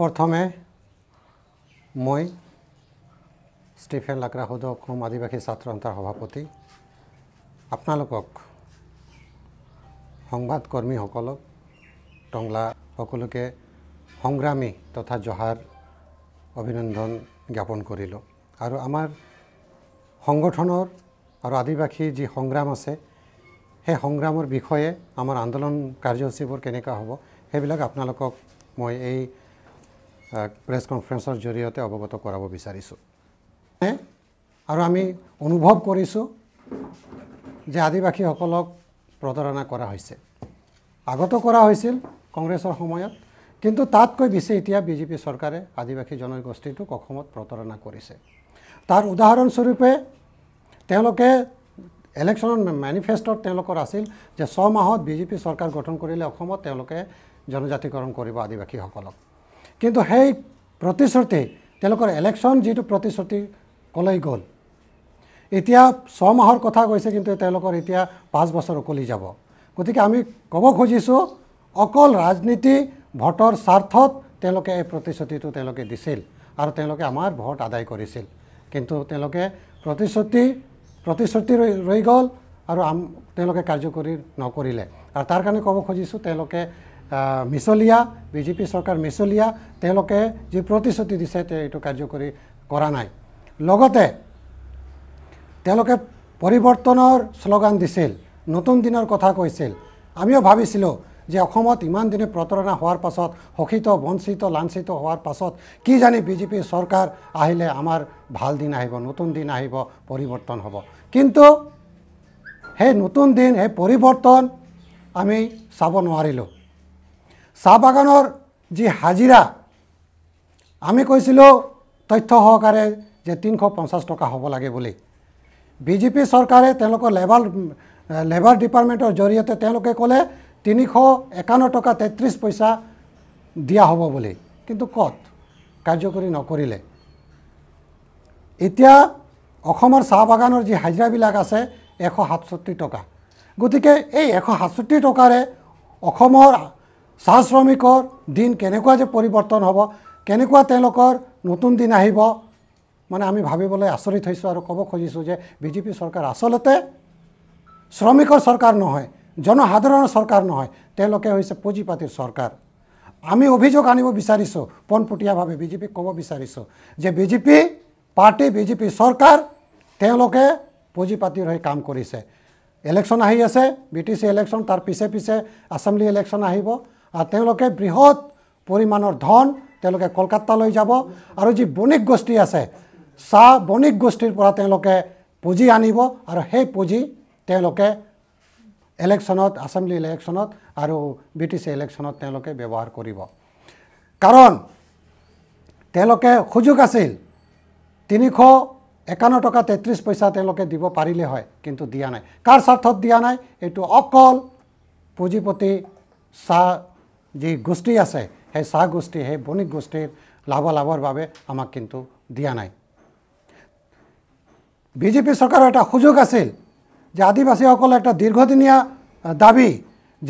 প্ৰথমে মই ষ্টিফেন লাক্ৰাহুদ অসম আদিবাসী ছাত্ৰ সন্থাৰ সভাপতি আপোনালোকক সংবাদকৰ্মীসকলক টংলা সকলোকে সংগ্ৰামী তথা জহাৰ অভিনন্দন জ্ঞাপন কৰিলোঁ আৰু আমাৰ সংগঠনৰ আৰু আদিবাসীৰ যি সংগ্ৰাম আছে সেই সংগ্ৰামৰ বিষয়ে আমাৰ আন্দোলন কাৰ্যসূচীবোৰ কেনেকুৱা হ'ব সেইবিলাক আপোনালোকক মই এই প্ৰেছ কনফাৰেঞ্চৰ জৰিয়তে অৱগত কৰাব বিচাৰিছোঁ আৰু আমি অনুভৱ কৰিছোঁ যে আদিবাসীসকলক প্ৰতাৰণা কৰা হৈছে আগত কৰা হৈছিল কংগ্ৰেছৰ সময়ত কিন্তু তাতকৈ বেছি এতিয়া বিজেপি চৰকাৰে আদিবাসী জনগোষ্ঠীটোক অসমত প্ৰতাৰণা কৰিছে তাৰ উদাহৰণস্বৰূপে তেওঁলোকে ইলেকশ্যনৰ মেনিফেষ্টত তেওঁলোকৰ আছিল যে ছমাহত বিজেপি চৰকাৰ গঠন কৰিলে অসমত তেওঁলোকে জনজাতিকৰণ কৰিব আদিবাসীসকলক কিন্তু সেই প্ৰতিশ্ৰুতি তেওঁলোকৰ ইলেকশ্যন যিটো প্ৰতিশ্ৰুতি কলৈ গ'ল এতিয়া ছমাহৰ কথা কৈছে কিন্তু তেওঁলোকৰ এতিয়া পাঁচ বছৰ উকলি যাব গতিকে আমি ক'ব খুজিছোঁ অকল ৰাজনীতি ভোটৰ স্বাৰ্থত তেওঁলোকে এই প্ৰতিশ্ৰুতিটো তেওঁলোকে দিছিল আৰু তেওঁলোকে আমাৰ ভোট আদায় কৰিছিল কিন্তু তেওঁলোকে প্ৰতিশ্ৰুতি প্ৰতিশ্ৰুতি ৰৈ গ'ল আৰু তেওঁলোকে কাৰ্যকৰী নকৰিলে আৰু তাৰ কাৰণে ক'ব খুজিছোঁ তেওঁলোকে মিছলীয়া বিজেপি চৰকাৰ মিছলীয়া তেওঁলোকে যি প্ৰতিশ্ৰুতি দিছে তেওঁ এইটো কাৰ্যকৰী কৰা নাই লগতে তেওঁলোকে পৰিৱৰ্তনৰ শ্লোগান দিছিল নতুন দিনৰ কথা কৈছিল আমিও ভাবিছিলোঁ যে অসমত ইমান দিনে প্ৰতাৰণা হোৱাৰ পাছত শোষিত বঞ্চিত লাঞ্চিত হোৱাৰ পাছত কি জানি বিজেপি চৰকাৰ আহিলে আমাৰ ভাল দিন আহিব নতুন দিন আহিব পৰিৱৰ্তন হ'ব কিন্তু সেই নতুন দিন সেই পৰিৱৰ্তন আমি চাব নোৱাৰিলোঁ চাহ বাগানৰ যি হাজিৰা আমি কৈছিলোঁ তথ্য সহকাৰে যে তিনিশ পঞ্চাছ টকা হ'ব লাগে বুলি বি জে পি চৰকাৰে তেওঁলোকৰ লেবাৰ লেবাৰ ডিপাৰ্টমেণ্টৰ জৰিয়তে তেওঁলোকে ক'লে তিনিশ একাৱন্ন টকা তেত্ৰিছ পইচা দিয়া হ'ব বুলি কিন্তু ক'ত কাৰ্যকৰী নকৰিলে এতিয়া অসমৰ চাহ বাগানৰ যি হাজিৰাবিলাক আছে এশ সাতষষ্ঠি টকা গতিকে এই এশ সাতষষ্ঠি টকাৰে অসমৰ চাহ শ্ৰমিকৰ দিন কেনেকুৱা যে পৰিৱৰ্তন হ'ব কেনেকুৱা তেওঁলোকৰ নতুন দিন আহিব মানে আমি ভাবিবলৈ আচৰিত হৈছোঁ আৰু ক'ব খুজিছোঁ যে বিজেপি চৰকাৰ আচলতে শ্ৰমিকৰ চৰকাৰ নহয় জনসাধাৰণৰ চৰকাৰ নহয় তেওঁলোকে হৈছে পুঁজিপাতিৰ চৰকাৰ আমি অভিযোগ আনিব বিচাৰিছোঁ পোনপটীয়াভাৱে বিজেপিক ক'ব বিচাৰিছোঁ যে বিজেপি পাৰ্টি বিজেপি চৰকাৰ তেওঁলোকে পুঁজিপাতিৰ হৈ কাম কৰিছে ইলেকশ্যন আহি আছে বি টি চি ইলেকশ্যন তাৰ পিছে পিছে আছেম্বলি ইলেকশ্যন আহিব আৰু তেওঁলোকে বৃহৎ পৰিমাণৰ ধন তেওঁলোকে কলকাতালৈ যাব আৰু যি বণিক গোষ্ঠী আছে চাহ বণিক গোষ্ঠীৰ পৰা তেওঁলোকে পুঁজি আনিব আৰু সেই পুঁজি তেওঁলোকে ইলেকশ্যনত আছেম্বলি ইলেকশ্যনত আৰু ব্ৰিটিছ ইলেকশ্যনত তেওঁলোকে ব্যৱহাৰ কৰিব কাৰণ তেওঁলোকে সুযোগ আছিল তিনিশ একাৱন্ন টকা তেত্ৰিছ পইচা তেওঁলোকে দিব পাৰিলে হয় কিন্তু দিয়া নাই কাৰ স্বাৰ্থত দিয়া নাই এইটো অকল পুঁজিপতি চাহ যি গোষ্ঠী আছে সেই চাহ গোষ্ঠী সেই বণিক গোষ্ঠীৰ লাভালাভৰ বাবে আমাক কিন্তু দিয়া নাই বিজেপি চৰকাৰৰ এটা সুযোগ আছিল যে আদিবাসীসকলে এটা দীৰ্ঘদিনীয়া দাবী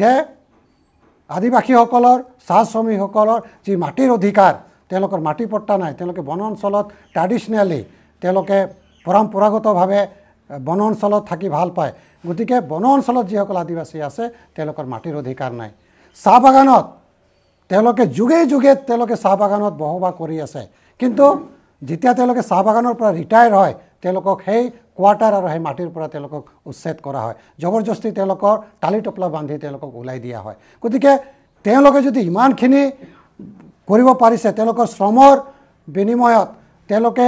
যে আদিবাসীসকলৰ চাহ শ্ৰমিকসকলৰ যি মাটিৰ অধিকাৰ তেওঁলোকৰ মাটি পট্টা নাই তেওঁলোকে বন অঞ্চলত ট্ৰেডিশ্যনেলি তেওঁলোকে পৰম্পৰাগতভাৱে বন অঞ্চলত থাকি ভাল পায় গতিকে বন অঞ্চলত যিসকল আদিবাসী আছে তেওঁলোকৰ মাটিৰ অধিকাৰ নাই চাহ বাগানত তেওঁলোকে যোগে যোগে তেওঁলোকে চাহ বাগানত বসবাস কৰি আছে কিন্তু যেতিয়া তেওঁলোকে চাহ বাগানৰ পৰা ৰিটায়াৰ হয় তেওঁলোকক সেই কোৱাৰ্টাৰ আৰু সেই মাটিৰ পৰা তেওঁলোকক উচ্ছেদ কৰা হয় জবৰদস্তি তেওঁলোকৰ তালি টপলা বান্ধি তেওঁলোকক ওলাই দিয়া হয় গতিকে তেওঁলোকে যদি ইমানখিনি কৰিব পাৰিছে তেওঁলোকৰ শ্ৰমৰ বিনিময়ত তেওঁলোকে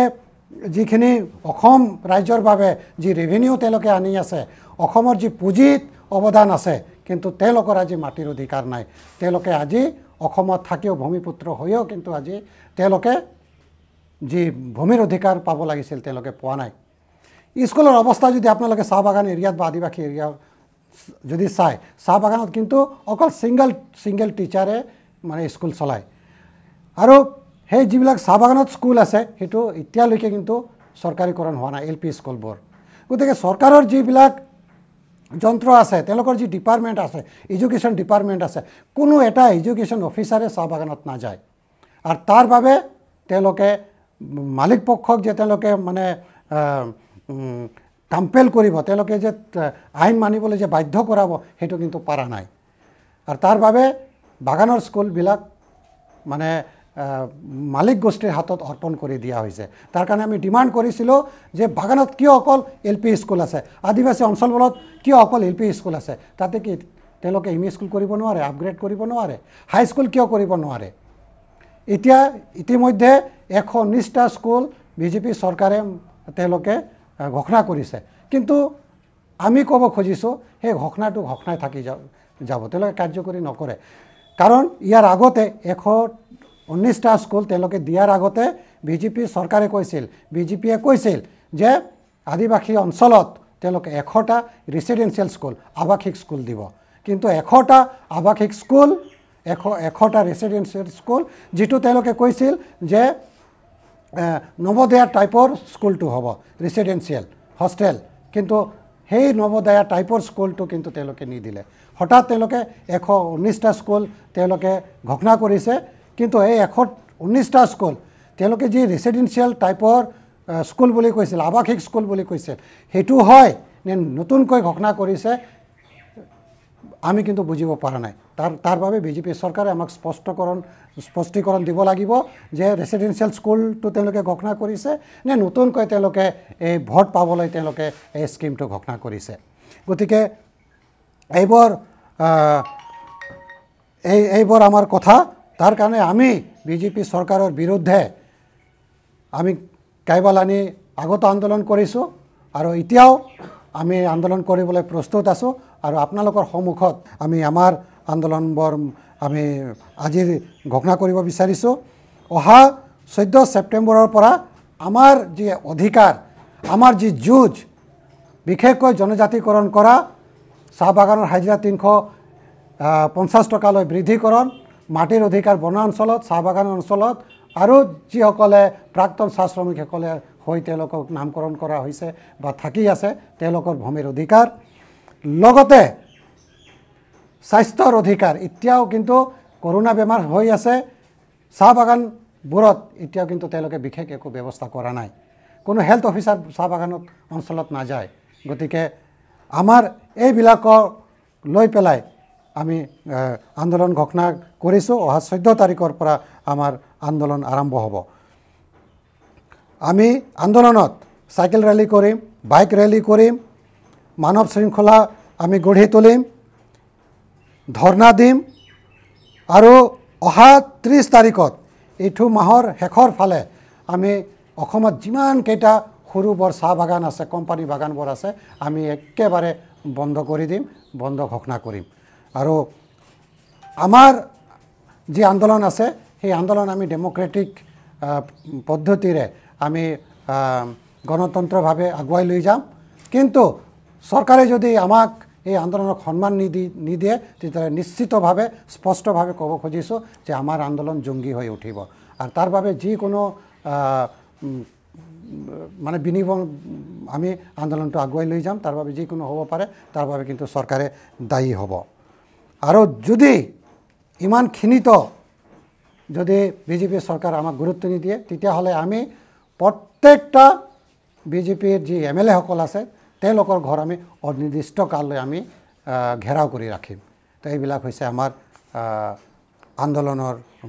যিখিনি অসম ৰাজ্যৰ বাবে যি ৰেভিনিউ তেওঁলোকে আনি আছে অসমৰ যি পুঁজিত অৱদান আছে কিন্তু তেওঁলোকৰ আজি মাটিৰ অধিকাৰ নাই তেওঁলোকে আজি অসমত থাকিও ভূমিপুত্ৰ হৈও কিন্তু আজি তেওঁলোকে যি ভূমিৰ অধিকাৰ পাব লাগিছিল তেওঁলোকে পোৱা নাই স্কুলৰ অৱস্থা যদি আপোনালোকে চাহ বাগান এৰিয়াত বা আদিবাসী এৰিয়া যদি চায় চাহ বাগানত কিন্তু অকল ছিংগল ছিংগল টিচাৰে মানে স্কুল চলায় আৰু সেই যিবিলাক চাহ বাগানত স্কুল আছে সেইটো এতিয়ালৈকে কিন্তু চৰকাৰীকৰণ হোৱা নাই এল পি স্কুলবোৰ গতিকে চৰকাৰৰ যিবিলাক যন্ত্ৰ আছে তেওঁলোকৰ যি ডিপাৰ্টমেণ্ট আছে এডুকেশ্যন ডিপাৰ্টমেণ্ট আছে কোনো এটা এডুকেশ্যন অফিচাৰে চাহ বাগানত নাযায় আৰু তাৰ বাবে তেওঁলোকে মালিক পক্ষক যে তেওঁলোকে মানে কাম্পেল কৰিব তেওঁলোকে যে আইন মানিবলৈ যে বাধ্য কৰাব সেইটো কিন্তু পৰা নাই আৰু তাৰ বাবে বাগানৰ স্কুলবিলাক মানে মালিক গোষ্ঠীৰ হাতত অৰ্পণ কৰি দিয়া হৈছে তাৰ কাৰণে আমি ডিমাণ্ড কৰিছিলোঁ যে বাগানত কিয় অকল এল পি স্কুল আছে আদিবাসী অঞ্চলবোৰত কিয় অকল এল পি স্কুল আছে তাতে কি তেওঁলোকে এম ই স্কুল কৰিব নোৱাৰে আপগ্ৰেড কৰিব নোৱাৰে হাই স্কুল কিয় কৰিব নোৱাৰে এতিয়া ইতিমধ্যে এশ ঊনৈছটা স্কুল বি জে পি চৰকাৰে তেওঁলোকে ঘোষণা কৰিছে কিন্তু আমি ক'ব খুজিছোঁ সেই ঘোষণাটো ঘোষণাই থাকি যাব তেওঁলোকে কাৰ্যকৰী নকৰে কাৰণ ইয়াৰ আগতে এশ ঊনৈছটা স্কুল তেওঁলোকে দিয়াৰ আগতে বি জে পি চৰকাৰে কৈছিল বি জে পিয়ে কৈছিল যে আদিবাসী অঞ্চলত তেওঁলোকে এশটা ৰেচিডেঞ্চিয়েল স্কুল আৱাসিক স্কুল দিব কিন্তু এশটা আৱাসিক স্কুল এশ এশটা ৰেচিডেঞ্চিয়েল স্কুল যিটো তেওঁলোকে কৈছিল যে নৱদয়া টাইপৰ স্কুলটো হ'ব ৰেচিডেঞ্চিয়েল হোষ্টেল কিন্তু সেই নৱদয়া টাইপৰ স্কুলটো কিন্তু তেওঁলোকে নিদিলে হঠাৎ তেওঁলোকে এশ ঊনৈছটা স্কুল তেওঁলোকে ঘোষণা কৰিছে কিন্তু এই এশ ঊনৈছটা স্কুল তেওঁলোকে যি ৰেচিডেঞ্চিয়েল টাইপৰ স্কুল বুলি কৈছিল আৱাসিক স্কুল বুলি কৈছিল সেইটো হয় নে নতুনকৈ ঘোষণা কৰিছে আমি কিন্তু বুজিব পৰা নাই তাৰ তাৰ বাবে বি জে পি চৰকাৰে আমাক স্পষ্টকৰণ স্পষ্টীকৰণ দিব লাগিব যে ৰেচিডেঞ্চিয়েল স্কুলটো তেওঁলোকে ঘোষণা কৰিছে নে নতুনকৈ তেওঁলোকে এই ভোট পাবলৈ তেওঁলোকে এই স্কিমটো ঘোষণা কৰিছে গতিকে এইবোৰ এই এইবোৰ আমাৰ কথা তাৰ কাৰণে আমি বিজেপি চৰকাৰৰ বিৰুদ্ধে আমি আনি আগত আন্দোলন কৰিছোঁ আৰু এতিয়াও আমি আন্দোলন কৰিবলৈ প্ৰস্তুত আছোঁ আৰু আপোনালোকৰ সন্মুখত আমি আমাৰ আন্দোলনবোৰ আমি আজিৰ ঘোষণা কৰিব বিচাৰিছোঁ অহা চৈধ্য ছেপ্টেম্বৰৰ পৰা আমাৰ যি অধিকাৰ আমাৰ যি যুঁজ বিশেষকৈ জনজাতিকৰণ কৰা চাহ বাগানৰ হাজিৰা তিনিশ পঞ্চাছ টকালৈ বৃদ্ধিকৰণ মাটিৰ মাটিৰ অধিকাৰ চাহ চাহবাগান অঞ্চলত আৰু যিসকলে প্ৰাক্তন চাহ শ্ৰমিকসকলে হৈ তেওঁলোকক নামকৰণ কৰা হৈছে বা থাকি আছে তেওঁলোকৰ ভূমিৰ অধিকাৰ লগতে স্বাস্থ্যৰ অধিকাৰ এতিয়াও কিন্তু কৰোণা বেমাৰ হৈ আছে চাহ বাগানবোৰত এতিয়াও কিন্তু তেওঁলোকে বিশেষ একো ব্যৱস্থা কৰা নাই কোনো হেল্থ অফিচাৰ চাহ অঞ্চল অঞ্চলত নাযায় গতিকে আমাৰ এইবিলাকক লৈ পেলাই আমি আন্দোলন ঘোষণা কৰিছোঁ অহা চৈধ্য তাৰিখৰ পৰা আমাৰ আন্দোলন আৰম্ভ হ'ব আমি আন্দোলনত চাইকেল ৰেলি কৰিম বাইক ৰেলি কৰিম মানৱ শৃংখলা আমি গঢ়ি তুলিম ধৰ্ণা দিম আৰু অহা ত্ৰিছ তাৰিখত এইটো মাহৰ শেষৰ ফালে আমি অসমত যিমানকেইটা সৰু বৰ চাহ বাগান আছে কোম্পানী বাগানবোৰ আছে আমি একেবাৰে বন্ধ কৰি দিম বন্ধ ঘোষণা কৰিম আৰু আমাৰ যি আন্দোলন আছে সেই আন্দোলন আমি ডেম'ক্ৰেটিক পদ্ধতিৰে আমি গণতন্ত্ৰভাৱে আগুৱাই লৈ যাম কিন্তু চৰকাৰে যদি আমাক এই আন্দোলনক সন্মান নিদি নিদিয়ে তেতিয়াহ'লে নিশ্চিতভাৱে স্পষ্টভাৱে ক'ব খুজিছোঁ যে আমাৰ আন্দোলন জংগী হৈ উঠিব আৰু তাৰ বাবে যিকোনো মানে বিনিময় আমি আন্দোলনটো আগুৱাই লৈ যাম তাৰ বাবে যিকোনো হ'ব পাৰে তাৰ বাবে কিন্তু চৰকাৰে দায়ী হ'ব আৰু যদি ইমানখিনিত যদি বিজেপি চৰকাৰে আমাক গুৰুত্ব নিদিয়ে তেতিয়াহ'লে আমি প্ৰত্যেকটা বিজেপিৰ যি এম এল এসকল আছে তেওঁলোকৰ ঘৰ আমি অনিৰ্দিষ্ট কাললৈ আমি ঘেৰাও কৰি ৰাখিম তো এইবিলাক হৈছে আমাৰ আন্দোলনৰ